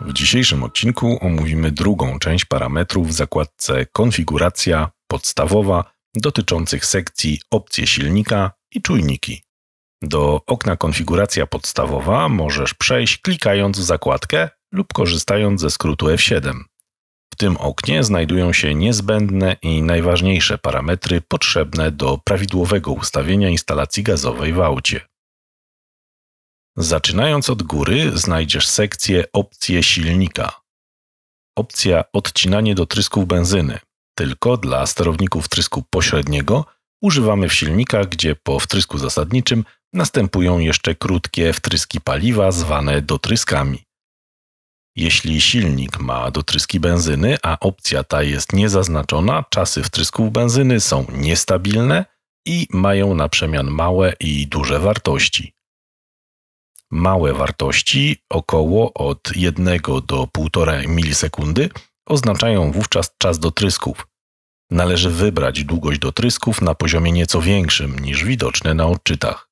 W dzisiejszym odcinku omówimy drugą część parametrów w zakładce Konfiguracja podstawowa dotyczących sekcji Opcje silnika i czujniki. Do okna Konfiguracja podstawowa możesz przejść klikając w zakładkę lub korzystając ze skrótu F7. W tym oknie znajdują się niezbędne i najważniejsze parametry potrzebne do prawidłowego ustawienia instalacji gazowej w aucie. Zaczynając od góry znajdziesz sekcję Opcje silnika. Opcja Odcinanie dotrysków benzyny. Tylko dla sterowników trysku pośredniego używamy w silnikach, gdzie po wtrysku zasadniczym następują jeszcze krótkie wtryski paliwa zwane dotryskami. Jeśli silnik ma dotryski benzyny, a opcja ta jest niezaznaczona, czasy wtrysków benzyny są niestabilne i mają na przemian małe i duże wartości. Małe wartości, około od 1 do 1,5 milisekundy, oznaczają wówczas czas dotrysków. Należy wybrać długość dotrysków na poziomie nieco większym niż widoczne na odczytach.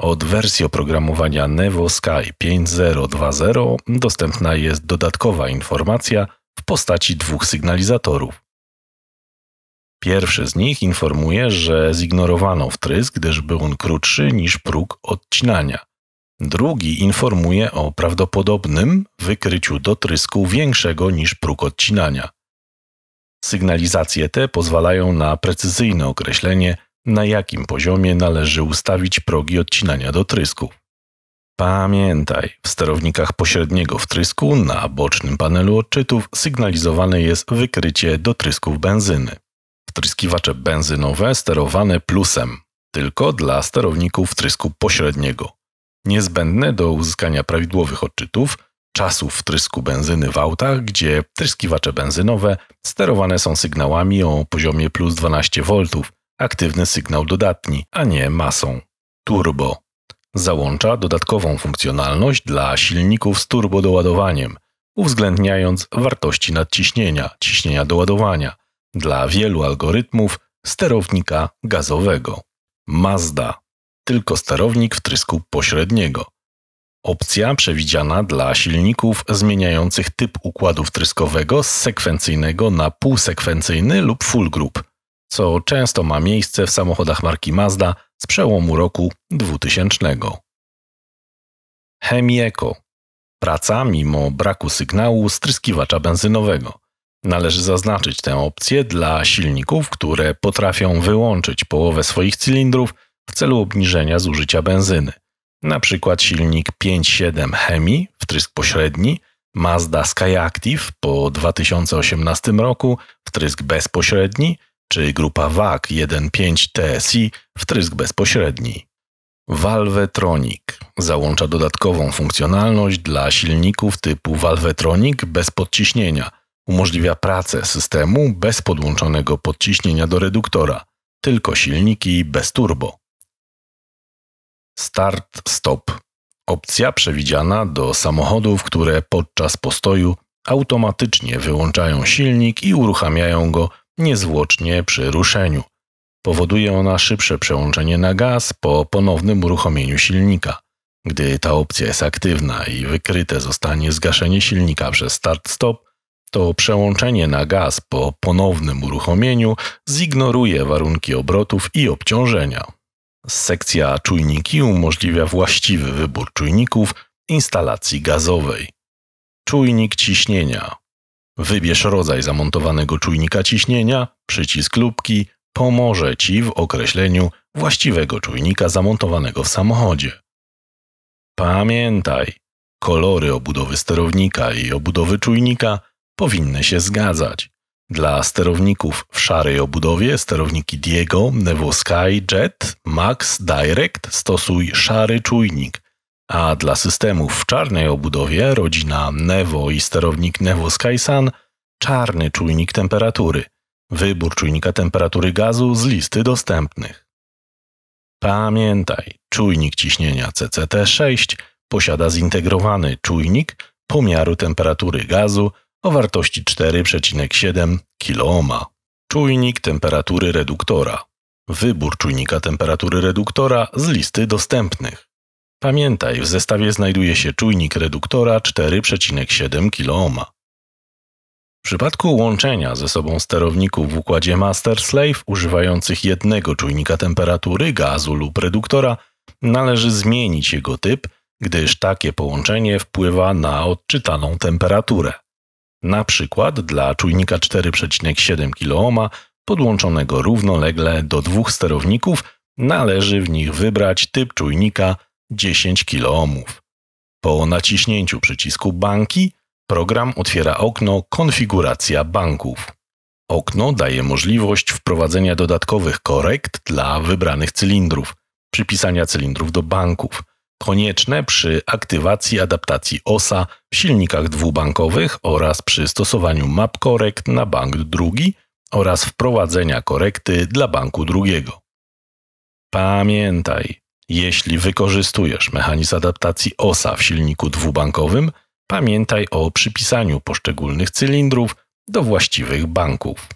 Od wersji oprogramowania Nevo Sky 5.0.2.0 dostępna jest dodatkowa informacja w postaci dwóch sygnalizatorów. Pierwszy z nich informuje, że zignorowano wtrysk, gdyż był on krótszy niż próg odcinania. Drugi informuje o prawdopodobnym wykryciu dotrysku większego niż próg odcinania. Sygnalizacje te pozwalają na precyzyjne określenie, na jakim poziomie należy ustawić progi odcinania dotrysku. Pamiętaj, w sterownikach pośredniego wtrysku na bocznym panelu odczytów sygnalizowane jest wykrycie dotrysków benzyny. Wtryskiwacze benzynowe sterowane plusem, tylko dla sterowników wtrysku pośredniego niezbędne do uzyskania prawidłowych odczytów, czasu wtrysku benzyny w autach, gdzie tryskiwacze benzynowe sterowane są sygnałami o poziomie plus 12 V, aktywny sygnał dodatni, a nie masą. Turbo. Załącza dodatkową funkcjonalność dla silników z turbo doładowaniem, uwzględniając wartości nadciśnienia, ciśnienia doładowania dla wielu algorytmów sterownika gazowego. Mazda tylko sterownik wtrysku pośredniego. Opcja przewidziana dla silników zmieniających typ układu wtryskowego z sekwencyjnego na półsekwencyjny lub full group, co często ma miejsce w samochodach marki Mazda z przełomu roku 2000. Eco. Praca mimo braku sygnału stryskiwacza benzynowego. Należy zaznaczyć tę opcję dla silników, które potrafią wyłączyć połowę swoich cylindrów w celu obniżenia zużycia benzyny. Na przykład silnik 5.7 Hemi, wtrysk pośredni, Mazda Skyactiv po 2018 roku, wtrysk bezpośredni, czy grupa WAG 1.5 TSI, wtrysk bezpośredni. Valvetronic załącza dodatkową funkcjonalność dla silników typu Valvetronic bez podciśnienia. Umożliwia pracę systemu bez podłączonego podciśnienia do reduktora, tylko silniki bez turbo. Start-Stop. Opcja przewidziana do samochodów, które podczas postoju automatycznie wyłączają silnik i uruchamiają go niezwłocznie przy ruszeniu. Powoduje ona szybsze przełączenie na gaz po ponownym uruchomieniu silnika. Gdy ta opcja jest aktywna i wykryte zostanie zgaszenie silnika przez start-stop, to przełączenie na gaz po ponownym uruchomieniu zignoruje warunki obrotów i obciążenia. Sekcja czujniki umożliwia właściwy wybór czujników instalacji gazowej. Czujnik ciśnienia. Wybierz rodzaj zamontowanego czujnika ciśnienia, przycisk lubki pomoże Ci w określeniu właściwego czujnika zamontowanego w samochodzie. Pamiętaj, kolory obudowy sterownika i obudowy czujnika powinny się zgadzać. Dla sterowników w szarej obudowie sterowniki Diego, Nevo Sky, Jet, Max, Direct stosuj szary czujnik, a dla systemów w czarnej obudowie rodzina Nevo i sterownik Nevo Sky Sun czarny czujnik temperatury. Wybór czujnika temperatury gazu z listy dostępnych. Pamiętaj, czujnik ciśnienia CCT6 posiada zintegrowany czujnik pomiaru temperatury gazu o wartości 4,7 kilooma. Czujnik temperatury reduktora. Wybór czujnika temperatury reduktora z listy dostępnych. Pamiętaj, w zestawie znajduje się czujnik reduktora 4,7 kilooma. W przypadku łączenia ze sobą sterowników w układzie master-slave używających jednego czujnika temperatury, gazu lub reduktora należy zmienić jego typ, gdyż takie połączenie wpływa na odczytaną temperaturę na przykład dla czujnika 4,7 kOhm podłączonego równolegle do dwóch sterowników należy w nich wybrać typ czujnika 10 kOhm. Po naciśnięciu przycisku Banki program otwiera okno Konfiguracja banków. Okno daje możliwość wprowadzenia dodatkowych korekt dla wybranych cylindrów, przypisania cylindrów do banków, konieczne przy aktywacji adaptacji OSA w silnikach dwubankowych oraz przy stosowaniu map korekt na bank drugi oraz wprowadzenia korekty dla banku drugiego. Pamiętaj, jeśli wykorzystujesz mechanizm adaptacji OSA w silniku dwubankowym, pamiętaj o przypisaniu poszczególnych cylindrów do właściwych banków.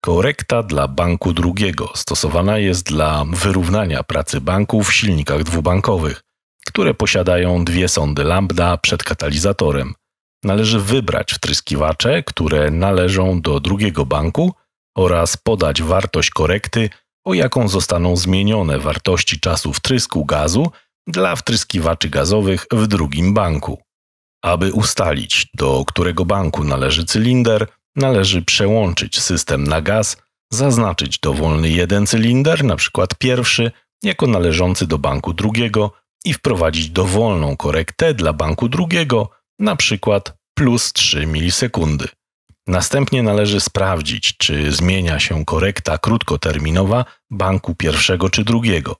Korekta dla banku drugiego stosowana jest dla wyrównania pracy banku w silnikach dwubankowych, które posiadają dwie sondy lambda przed katalizatorem. Należy wybrać wtryskiwacze, które należą do drugiego banku oraz podać wartość korekty, o jaką zostaną zmienione wartości czasu wtrysku gazu dla wtryskiwaczy gazowych w drugim banku. Aby ustalić, do którego banku należy cylinder, Należy przełączyć system na gaz, zaznaczyć dowolny jeden cylinder, np. pierwszy, jako należący do banku drugiego i wprowadzić dowolną korektę dla banku drugiego, np. plus 3 milisekundy. Następnie należy sprawdzić, czy zmienia się korekta krótkoterminowa banku pierwszego czy drugiego.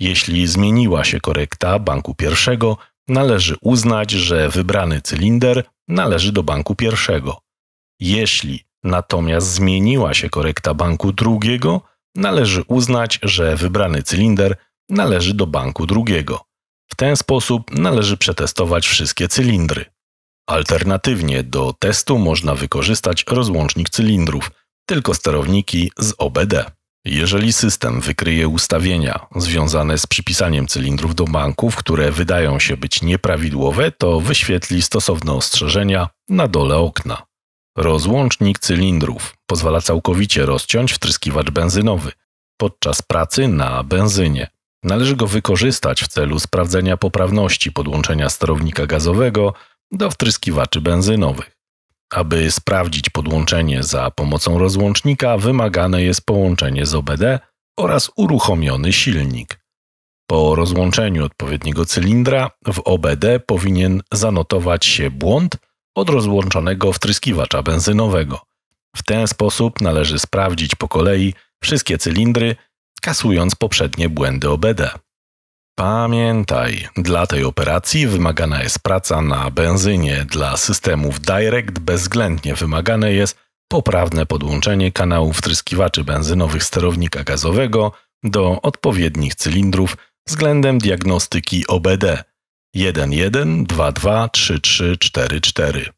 Jeśli zmieniła się korekta banku pierwszego, należy uznać, że wybrany cylinder należy do banku pierwszego. Jeśli natomiast zmieniła się korekta banku drugiego, należy uznać, że wybrany cylinder należy do banku drugiego. W ten sposób należy przetestować wszystkie cylindry. Alternatywnie do testu można wykorzystać rozłącznik cylindrów, tylko sterowniki z OBD. Jeżeli system wykryje ustawienia związane z przypisaniem cylindrów do banków, które wydają się być nieprawidłowe, to wyświetli stosowne ostrzeżenia na dole okna. Rozłącznik cylindrów pozwala całkowicie rozciąć wtryskiwacz benzynowy podczas pracy na benzynie. Należy go wykorzystać w celu sprawdzenia poprawności podłączenia sterownika gazowego do wtryskiwaczy benzynowych. Aby sprawdzić podłączenie za pomocą rozłącznika, wymagane jest połączenie z OBD oraz uruchomiony silnik. Po rozłączeniu odpowiedniego cylindra w OBD powinien zanotować się błąd od rozłączonego wtryskiwacza benzynowego. W ten sposób należy sprawdzić po kolei wszystkie cylindry, kasując poprzednie błędy OBD. Pamiętaj, dla tej operacji wymagana jest praca na benzynie. Dla systemów Direct bezwzględnie wymagane jest poprawne podłączenie kanałów wtryskiwaczy benzynowych sterownika gazowego do odpowiednich cylindrów względem diagnostyki OBD 1-1-2-2-3-3-4-4.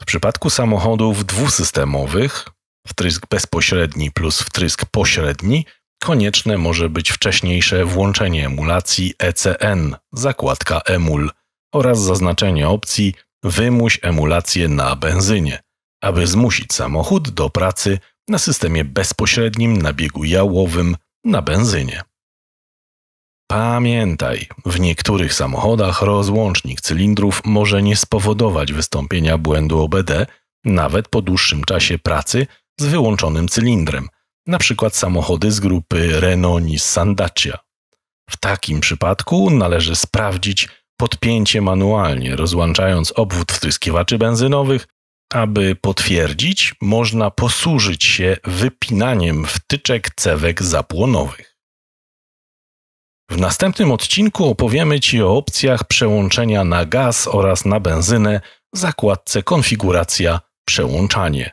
W przypadku samochodów dwusystemowych, wtrysk bezpośredni plus wtrysk pośredni, konieczne może być wcześniejsze włączenie emulacji ECN, zakładka EMUL oraz zaznaczenie opcji Wymuś emulację na benzynie, aby zmusić samochód do pracy na systemie bezpośrednim na biegu jałowym na benzynie. Pamiętaj, w niektórych samochodach rozłącznik cylindrów może nie spowodować wystąpienia błędu OBD nawet po dłuższym czasie pracy z wyłączonym cylindrem, np. samochody z grupy Renault Nissan Dacia. W takim przypadku należy sprawdzić podpięcie manualnie, rozłączając obwód wtryskiwaczy benzynowych, aby potwierdzić, można posłużyć się wypinaniem wtyczek cewek zapłonowych. W następnym odcinku opowiemy Ci o opcjach przełączenia na gaz oraz na benzynę w zakładce Konfiguracja Przełączanie.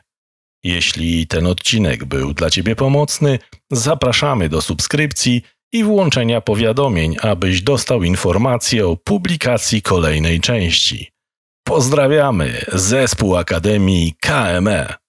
Jeśli ten odcinek był dla Ciebie pomocny, zapraszamy do subskrypcji i włączenia powiadomień, abyś dostał informacje o publikacji kolejnej części. Pozdrawiamy zespół Akademii KME.